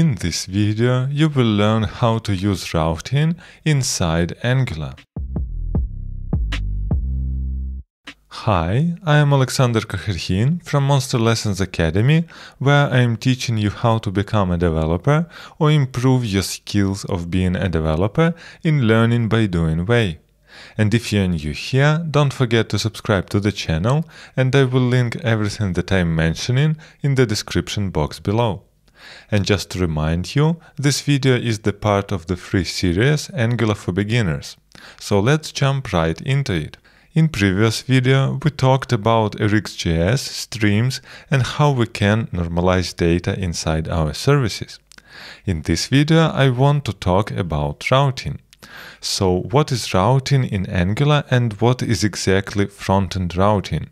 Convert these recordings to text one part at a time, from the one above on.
In this video, you will learn how to use routing inside Angular. Hi, I am Alexander Kakherhin from Monster Lessons Academy, where I am teaching you how to become a developer or improve your skills of being a developer in learning by doing way. And if you're new here, don't forget to subscribe to the channel and I will link everything that I'm mentioning in the description box below. And just to remind you, this video is the part of the free series Angular for Beginners. So let's jump right into it. In previous video, we talked about RxJS, streams, and how we can normalize data inside our services. In this video, I want to talk about routing. So what is routing in Angular and what is exactly front-end routing?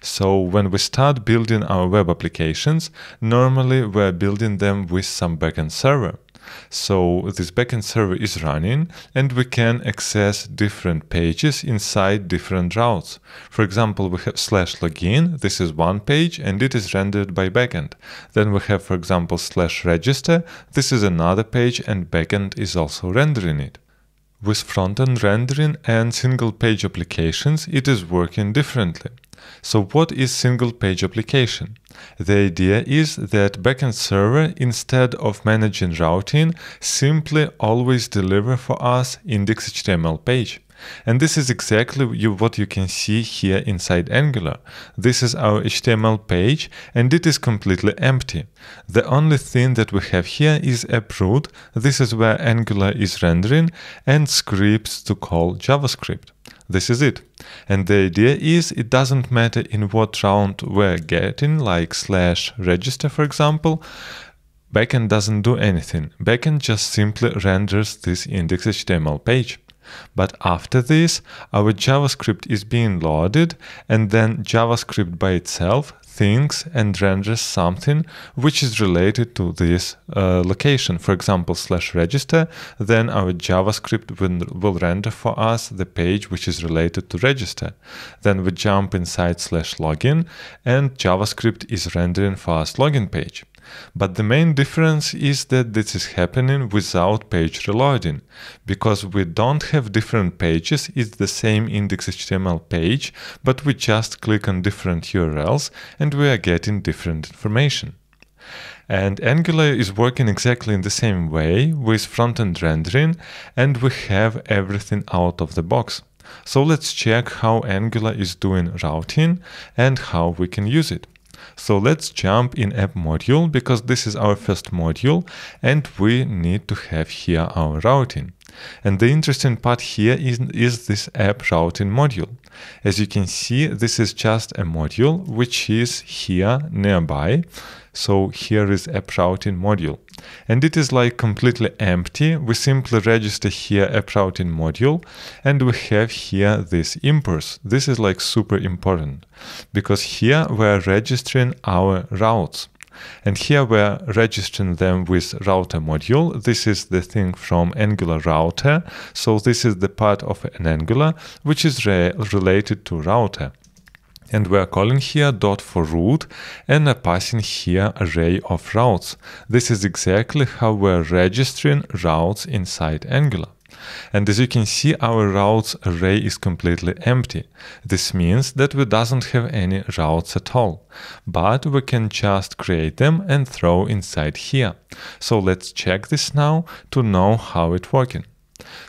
So when we start building our web applications, normally we're building them with some backend server. So this backend server is running and we can access different pages inside different routes. For example, we have slash login, this is one page and it is rendered by backend. Then we have, for example, slash register, this is another page and backend is also rendering it. With front-end rendering and single-page applications, it is working differently. So what is single page application? The idea is that backend server, instead of managing routing, simply always deliver for us index.html page. And this is exactly what you can see here inside Angular. This is our HTML page and it is completely empty. The only thing that we have here is a root, this is where Angular is rendering, and scripts to call JavaScript. This is it. And the idea is it doesn't matter in what round we're getting, like slash register for example, backend doesn't do anything. Backend just simply renders this index HTML page. But after this, our JavaScript is being loaded, and then JavaScript by itself, Things and renders something which is related to this uh, location. For example, slash register, then our JavaScript will render for us the page which is related to register. Then we jump inside slash login and JavaScript is rendering for us login page. But the main difference is that this is happening without page reloading. Because we don't have different pages, it's the same index.html page, but we just click on different URLs and we are getting different information. And Angular is working exactly in the same way with front-end rendering and we have everything out of the box. So let's check how Angular is doing routing and how we can use it. So let's jump in app module because this is our first module and we need to have here our routing. And the interesting part here is, is this app routing module. As you can see, this is just a module which is here nearby. So here is app routing module. And it is like completely empty. We simply register here app routing module and we have here this impulse. This is like super important because here we're registering our routes. And here we're registering them with router module. This is the thing from Angular router. So this is the part of an Angular, which is re related to router. And we're calling here dot for root and are passing here array of routes. This is exactly how we're registering routes inside Angular. And as you can see, our routes array is completely empty. This means that we doesn't have any routes at all. But we can just create them and throw inside here. So let's check this now to know how it working.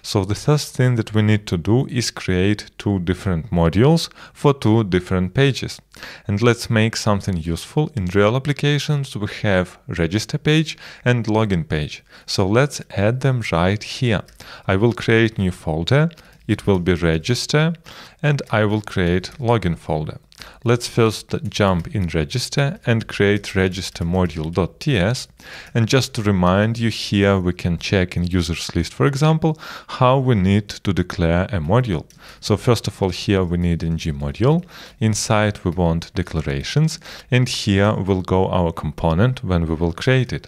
So the first thing that we need to do is create two different modules for two different pages. And let's make something useful. In real applications we have register page and login page. So let's add them right here. I will create new folder it will be register and I will create login folder. Let's first jump in register and create register module.ts. And just to remind you here, we can check in users list, for example, how we need to declare a module. So first of all, here we need ng module. Inside we want declarations and here will go our component when we will create it.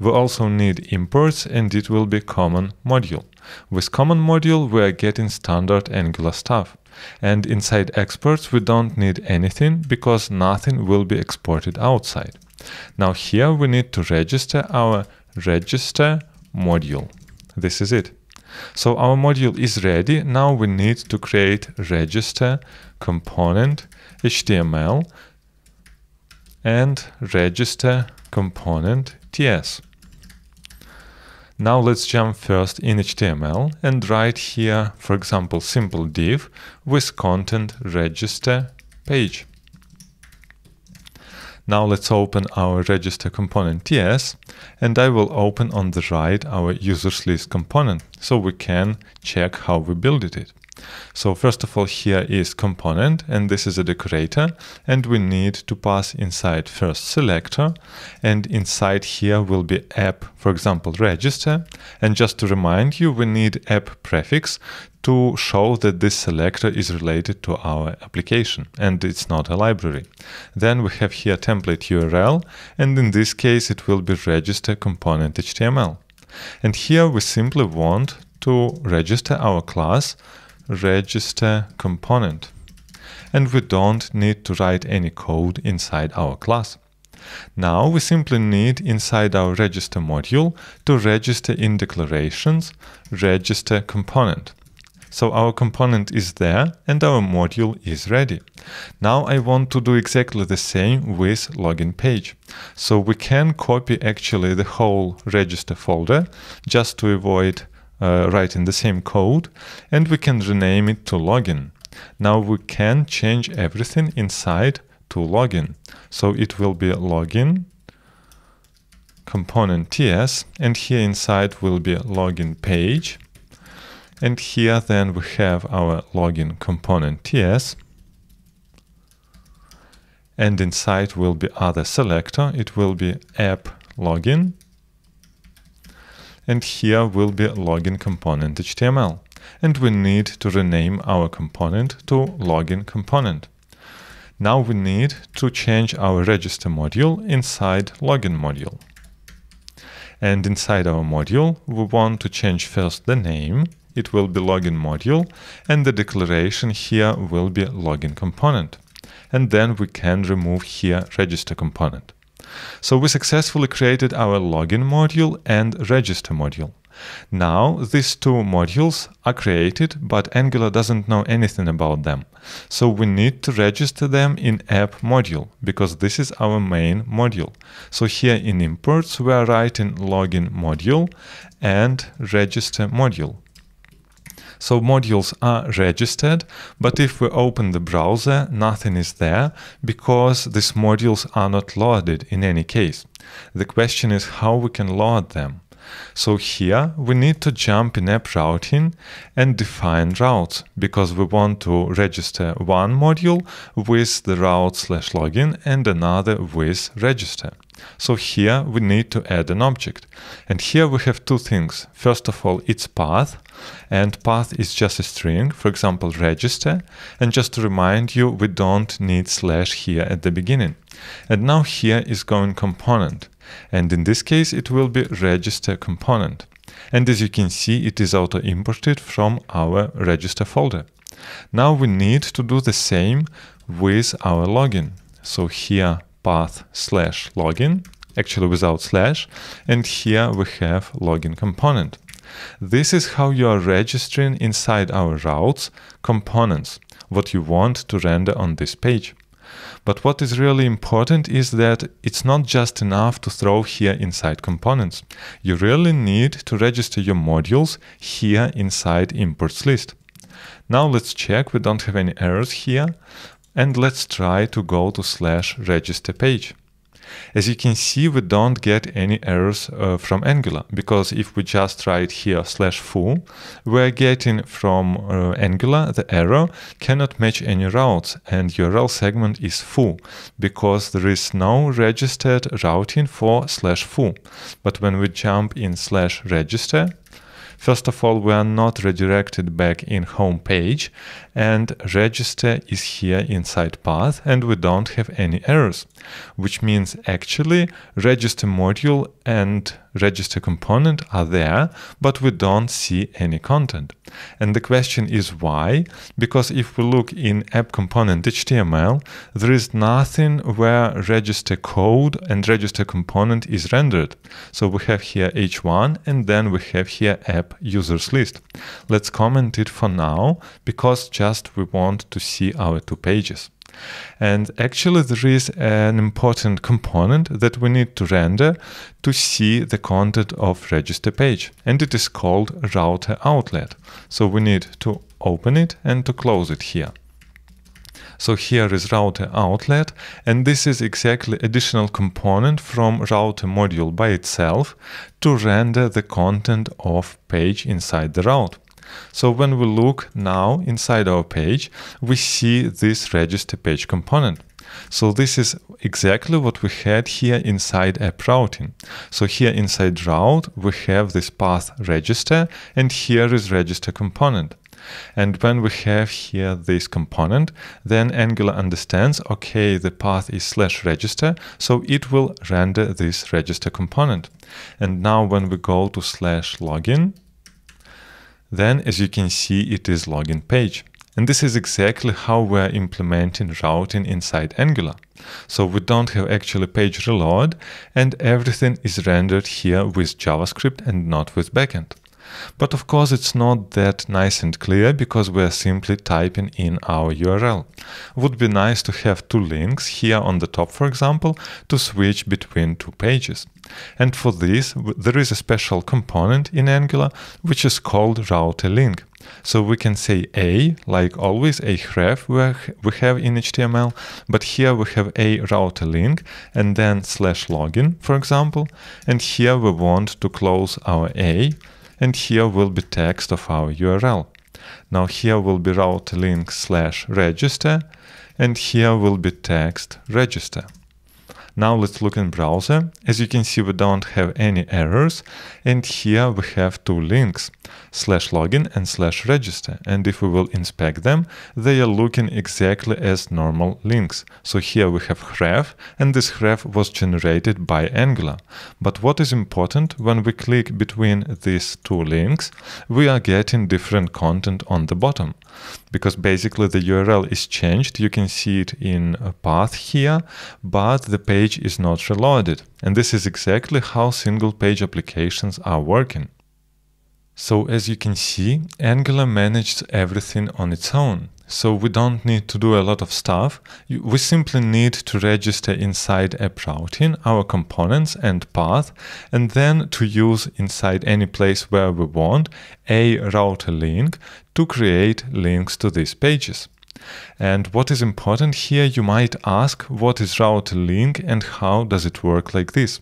We also need imports and it will be common module. With common module, we are getting standard Angular stuff. And inside exports, we don't need anything because nothing will be exported outside. Now here we need to register our register module. This is it. So our module is ready. Now we need to create register component HTML and register component TS. Now let's jump first in HTML and write here, for example, simple div with content register page. Now let's open our register component TS and I will open on the right our users list component so we can check how we build it. So first of all here is component and this is a decorator and we need to pass inside first selector and inside here will be app, for example, register. And just to remind you, we need app prefix to show that this selector is related to our application and it's not a library. Then we have here template URL and in this case it will be register component HTML. And here we simply want to register our class register component. And we don't need to write any code inside our class. Now we simply need inside our register module to register in declarations register component. So our component is there and our module is ready. Now I want to do exactly the same with login page. So we can copy actually the whole register folder just to avoid uh, writing the same code and we can rename it to login. Now we can change everything inside to login. So it will be login component ts and here inside will be login page and here then we have our login component ts and inside will be other selector it will be app login and here will be login component HTML. And we need to rename our component to login component. Now we need to change our register module inside login module. And inside our module, we want to change first the name, it will be login module, and the declaration here will be login component. And then we can remove here register component. So we successfully created our login module and register module. Now these two modules are created, but Angular doesn't know anything about them. So we need to register them in app module, because this is our main module. So here in imports we are writing login module and register module. So modules are registered, but if we open the browser, nothing is there because these modules are not loaded in any case. The question is how we can load them. So here we need to jump in app routing and define routes because we want to register one module with the route slash login and another with register. So here we need to add an object. And here we have two things. First of all, its path. And path is just a string, for example, register. And just to remind you, we don't need slash here at the beginning. And now here is going component. And in this case, it will be register component. And as you can see, it is auto-imported from our register folder. Now we need to do the same with our login. So here path slash login, actually without slash, and here we have login component. This is how you are registering inside our routes components, what you want to render on this page. But what is really important is that it's not just enough to throw here inside components. You really need to register your modules here inside imports list. Now let's check we don't have any errors here and let's try to go to slash register page. As you can see, we don't get any errors uh, from Angular, because if we just try it here slash foo, we're getting from uh, Angular the error cannot match any routes and URL segment is foo, because there is no registered routing for slash foo. But when we jump in slash register, First of all, we are not redirected back in home page and register is here inside path and we don't have any errors, which means actually register module and register component are there, but we don't see any content. And the question is why? Because if we look in app component HTML, there is nothing where register code and register component is rendered. So we have here h1 and then we have here app users list. Let's comment it for now because just we want to see our two pages. And actually, there is an important component that we need to render to see the content of register page. And it is called router outlet. So we need to open it and to close it here. So here is router outlet, and this is exactly additional component from router module by itself to render the content of page inside the route. So when we look now inside our page, we see this register page component. So this is exactly what we had here inside app routing. So here inside route, we have this path register and here is register component. And when we have here this component, then Angular understands, okay, the path is slash register, so it will render this register component. And now when we go to slash login, then, as you can see, it is login page. And this is exactly how we're implementing routing inside Angular. So we don't have actually page reload and everything is rendered here with JavaScript and not with backend. But of course it's not that nice and clear because we're simply typing in our URL. Would be nice to have two links here on the top, for example, to switch between two pages. And for this, there is a special component in Angular, which is called router link. So we can say a, like always a href we have in HTML, but here we have a router link and then slash login, for example. And here we want to close our a and here will be text of our URL. Now here will be route link slash register and here will be text register. Now let's look in browser. As you can see, we don't have any errors. And here we have two links, slash login and slash register. And if we will inspect them, they are looking exactly as normal links. So here we have href, and this href was generated by Angular. But what is important, when we click between these two links, we are getting different content on the bottom because basically the URL is changed. You can see it in a path here, but the page is not reloaded. And this is exactly how single page applications are working. So as you can see, Angular managed everything on its own. So we don't need to do a lot of stuff. We simply need to register inside app routing our components and path, and then to use inside any place where we want a router link to create links to these pages. And what is important here, you might ask what is router link and how does it work like this?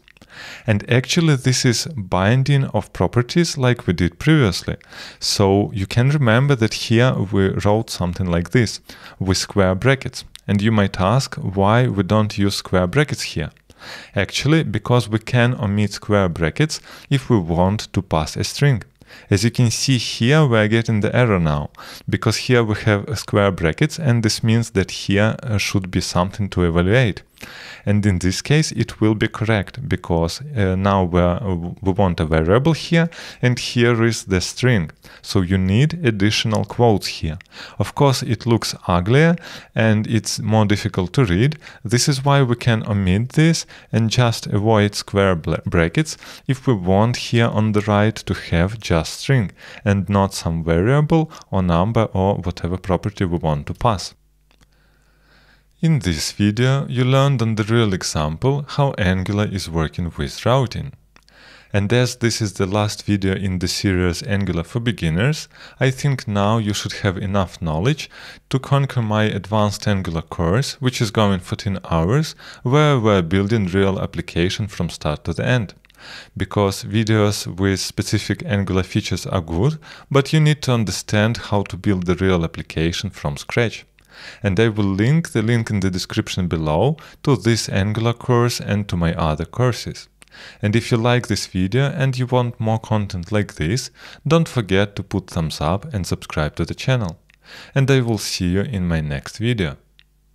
And actually this is binding of properties like we did previously. So you can remember that here we wrote something like this with square brackets. And you might ask why we don't use square brackets here. Actually, because we can omit square brackets if we want to pass a string. As you can see here, we are getting the error now, because here we have square brackets and this means that here uh, should be something to evaluate. And in this case, it will be correct because uh, now uh, we want a variable here and here is the string. So you need additional quotes here. Of course, it looks uglier and it's more difficult to read. This is why we can omit this and just avoid square brackets if we want here on the right to have just string and not some variable or number or whatever property we want to pass. In this video you learned on the real example how Angular is working with routing. And as this is the last video in the series Angular for Beginners, I think now you should have enough knowledge to conquer my advanced Angular course, which is going 14 hours, where we're building real application from start to the end. Because videos with specific Angular features are good, but you need to understand how to build the real application from scratch and I will link the link in the description below to this Angular course and to my other courses. And if you like this video and you want more content like this, don't forget to put thumbs up and subscribe to the channel. And I will see you in my next video.